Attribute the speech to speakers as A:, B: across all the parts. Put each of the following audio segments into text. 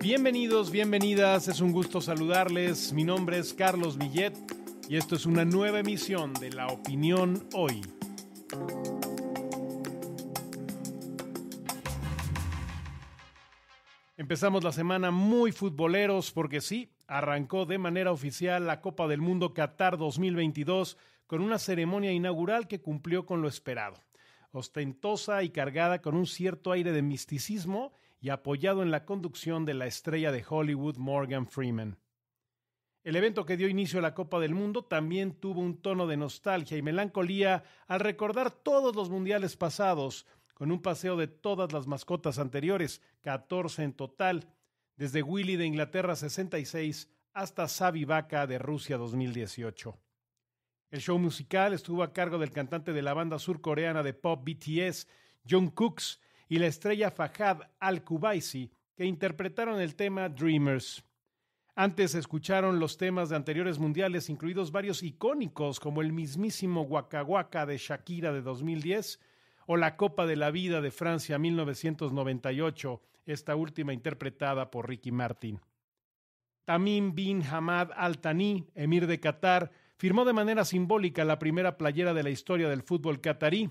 A: Bienvenidos, bienvenidas, es un gusto saludarles. Mi nombre es Carlos Villet y esto es una nueva emisión de La Opinión Hoy. Empezamos la semana muy futboleros porque sí, arrancó de manera oficial la Copa del Mundo Qatar 2022 con una ceremonia inaugural que cumplió con lo esperado, ostentosa y cargada con un cierto aire de misticismo y apoyado en la conducción de la estrella de Hollywood Morgan Freeman. El evento que dio inicio a la Copa del Mundo también tuvo un tono de nostalgia y melancolía al recordar todos los mundiales pasados, con un paseo de todas las mascotas anteriores, 14 en total, desde Willy de Inglaterra 66 hasta Savi Vaca de Rusia 2018. El show musical estuvo a cargo del cantante de la banda surcoreana de pop BTS, John Cooks, y la estrella Fajad Al-Kubaisi, que interpretaron el tema Dreamers. Antes escucharon los temas de anteriores mundiales, incluidos varios icónicos como el mismísimo Waka de Shakira de 2010 o la Copa de la Vida de Francia 1998, esta última interpretada por Ricky Martin. Tamim bin Hamad al tani emir de Qatar, firmó de manera simbólica la primera playera de la historia del fútbol qatarí,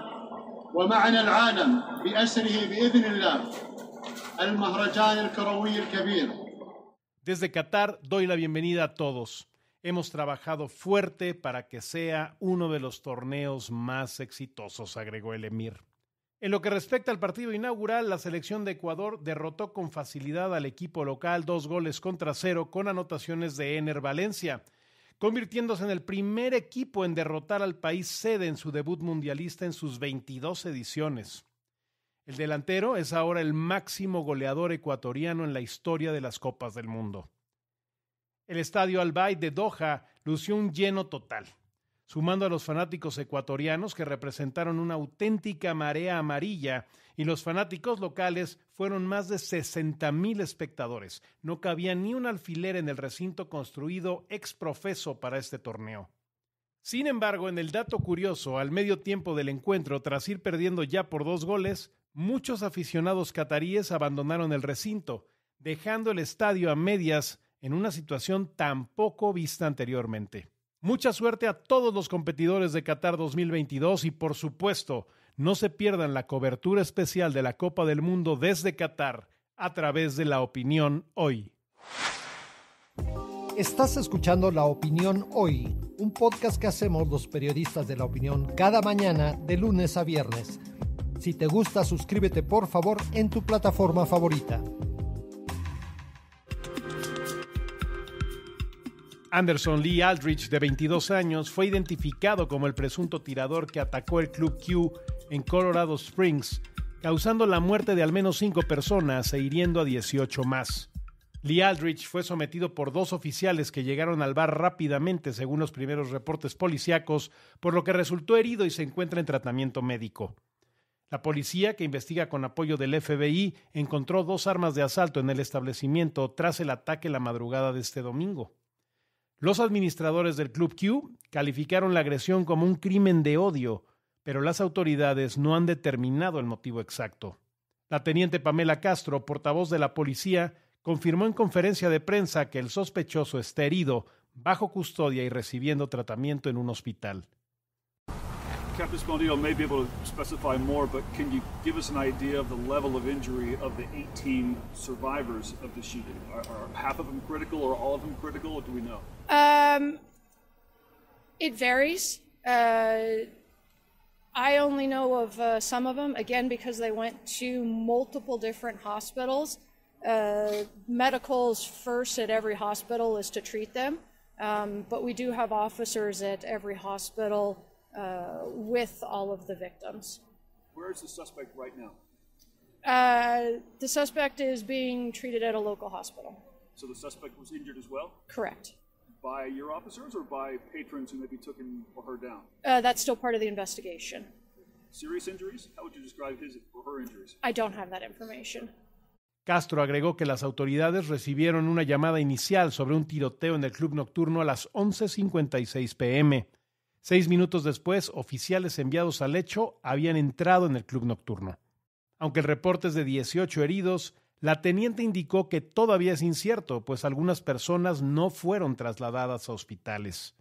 A: Desde Qatar doy la bienvenida a todos. Hemos trabajado fuerte para que sea uno de los torneos más exitosos, agregó el Emir. En lo que respecta al partido inaugural, la selección de Ecuador derrotó con facilidad al equipo local dos goles contra cero con anotaciones de Ener Valencia convirtiéndose en el primer equipo en derrotar al país sede en su debut mundialista en sus 22 ediciones. El delantero es ahora el máximo goleador ecuatoriano en la historia de las Copas del Mundo. El estadio Albay de Doha lució un lleno total sumando a los fanáticos ecuatorianos que representaron una auténtica marea amarilla y los fanáticos locales fueron más de 60.000 mil espectadores. No cabía ni un alfiler en el recinto construido ex profeso para este torneo. Sin embargo, en el dato curioso, al medio tiempo del encuentro, tras ir perdiendo ya por dos goles, muchos aficionados cataríes abandonaron el recinto, dejando el estadio a medias en una situación tan poco vista anteriormente. Mucha suerte a todos los competidores de Qatar 2022 y por supuesto, no se pierdan la cobertura especial de la Copa del Mundo desde Qatar a través de La Opinión Hoy. Estás escuchando La Opinión Hoy, un podcast que hacemos los periodistas de La Opinión cada mañana de lunes a viernes. Si te gusta, suscríbete por favor en tu plataforma favorita. Anderson Lee Aldrich, de 22 años, fue identificado como el presunto tirador que atacó el Club Q en Colorado Springs, causando la muerte de al menos cinco personas e hiriendo a 18 más. Lee Aldrich fue sometido por dos oficiales que llegaron al bar rápidamente, según los primeros reportes policíacos, por lo que resultó herido y se encuentra en tratamiento médico. La policía, que investiga con apoyo del FBI, encontró dos armas de asalto en el establecimiento tras el ataque la madrugada de este domingo. Los administradores del Club Q calificaron la agresión como un crimen de odio, pero las autoridades no han determinado el motivo exacto. La teniente Pamela Castro, portavoz de la policía, confirmó en conferencia de prensa que el sospechoso está herido, bajo custodia y recibiendo tratamiento en un hospital. Captain Spondillo may be able to specify more, but can you give us an idea of the level of injury of the 18 survivors of the shooting? Are, are half of them critical or all of them critical? Or do we know? Um, it varies. Uh, I only know of uh, some of them, again, because they went to multiple different hospitals. Uh, medicals first at every hospital is to treat them, um, but we do have officers at every hospital uh, with all of the victims. Where is the suspect right now? Uh, the suspect is being treated at a local hospital. So the suspect was injured as well? Correct. By your officers or by patrons who maybe took him or her down? Uh, that's still part of the investigation. Serious injuries? How would you describe his or her injuries? I don't have that information. Castro agregó que las autoridades recibieron una llamada inicial sobre un tiroteo en el club nocturno a las 11:56 pm. Seis minutos después, oficiales enviados al hecho habían entrado en el club nocturno. Aunque el reporte es de 18 heridos, la teniente indicó que todavía es incierto, pues algunas personas no fueron trasladadas a hospitales.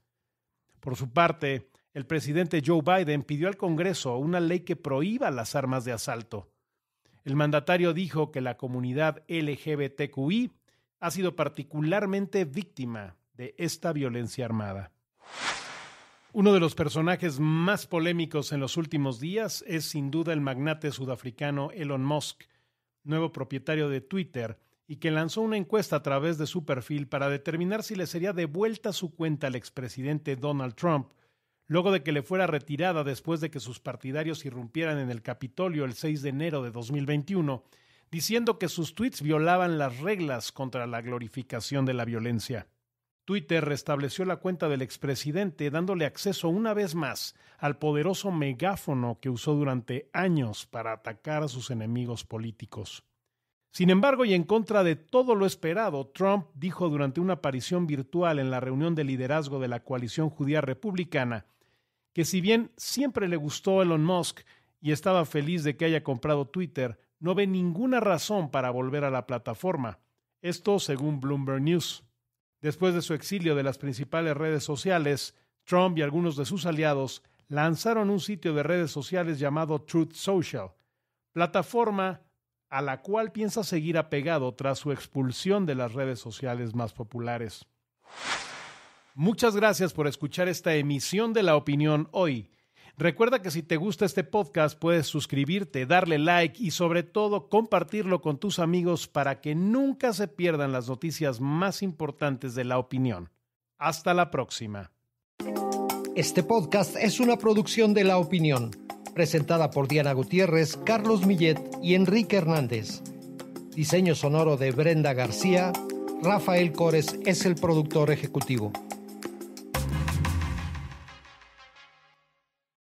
A: Por su parte, el presidente Joe Biden pidió al Congreso una ley que prohíba las armas de asalto. El mandatario dijo que la comunidad LGBTQI ha sido particularmente víctima de esta violencia armada. Uno de los personajes más polémicos en los últimos días es sin duda el magnate sudafricano Elon Musk, nuevo propietario de Twitter, y que lanzó una encuesta a través de su perfil para determinar si le sería devuelta su cuenta al expresidente Donald Trump, luego de que le fuera retirada después de que sus partidarios irrumpieran en el Capitolio el 6 de enero de 2021, diciendo que sus tweets violaban las reglas contra la glorificación de la violencia. Twitter restableció la cuenta del expresidente dándole acceso una vez más al poderoso megáfono que usó durante años para atacar a sus enemigos políticos. Sin embargo, y en contra de todo lo esperado, Trump dijo durante una aparición virtual en la reunión de liderazgo de la coalición judía republicana que si bien siempre le gustó Elon Musk y estaba feliz de que haya comprado Twitter, no ve ninguna razón para volver a la plataforma. Esto según Bloomberg News. Después de su exilio de las principales redes sociales, Trump y algunos de sus aliados lanzaron un sitio de redes sociales llamado Truth Social, plataforma a la cual piensa seguir apegado tras su expulsión de las redes sociales más populares. Muchas gracias por escuchar esta emisión de La Opinión hoy. Recuerda que si te gusta este podcast puedes suscribirte, darle like y sobre todo compartirlo con tus amigos para que nunca se pierdan las noticias más importantes de la opinión. Hasta la próxima. Este podcast es una producción de La Opinión, presentada por Diana Gutiérrez, Carlos Millet y Enrique Hernández. Diseño sonoro de Brenda García. Rafael Cores es el productor ejecutivo.